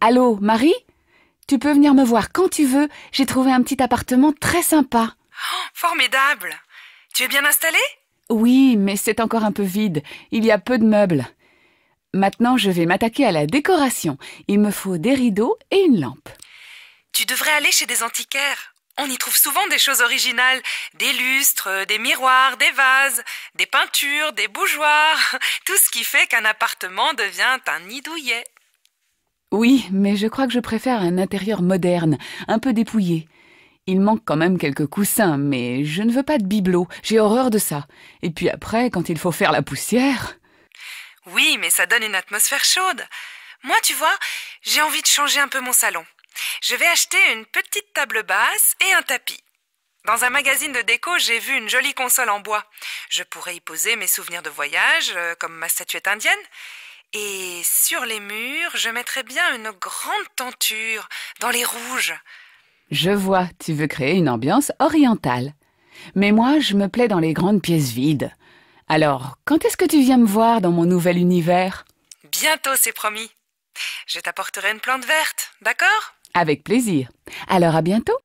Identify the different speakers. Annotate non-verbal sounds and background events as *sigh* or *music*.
Speaker 1: Allô, Marie Tu peux venir me voir quand tu veux. J'ai trouvé un petit appartement
Speaker 2: très sympa.
Speaker 3: Oh, formidable Tu es bien installée
Speaker 2: Oui, mais c'est encore un peu vide. Il y a peu de meubles. Maintenant, je vais m'attaquer à la décoration. Il me faut des rideaux et une lampe.
Speaker 3: Tu devrais aller chez des antiquaires. On y trouve souvent des choses originales, des lustres, euh, des miroirs, des vases, des peintures, des bougeoirs, *laughs* tout ce qui fait qu'un appartement devient un nid douillet.
Speaker 2: Oui, mais je crois que je préfère un intérieur moderne, un peu dépouillé. Il manque quand même quelques coussins, mais je ne veux pas de bibelots, j'ai horreur de ça. Et puis après, quand il faut faire la poussière.
Speaker 3: Oui, mais ça donne une atmosphère chaude. Moi, tu vois, j'ai envie de changer un peu mon salon. Je vais acheter une petite table basse et un tapis. Dans un magazine de déco, j'ai vu une jolie console en bois. Je pourrais y poser mes souvenirs de voyage, euh, comme ma statuette indienne. Et sur les murs, je mettrais bien une grande tenture, dans les rouges.
Speaker 2: Je vois, tu veux créer une ambiance orientale. Mais moi, je me plais dans les grandes pièces vides. Alors, quand est-ce que tu viens me voir dans mon nouvel univers
Speaker 3: Bientôt, c'est promis. Je
Speaker 1: t'apporterai une plante verte, d'accord Avec plaisir. Alors à bientôt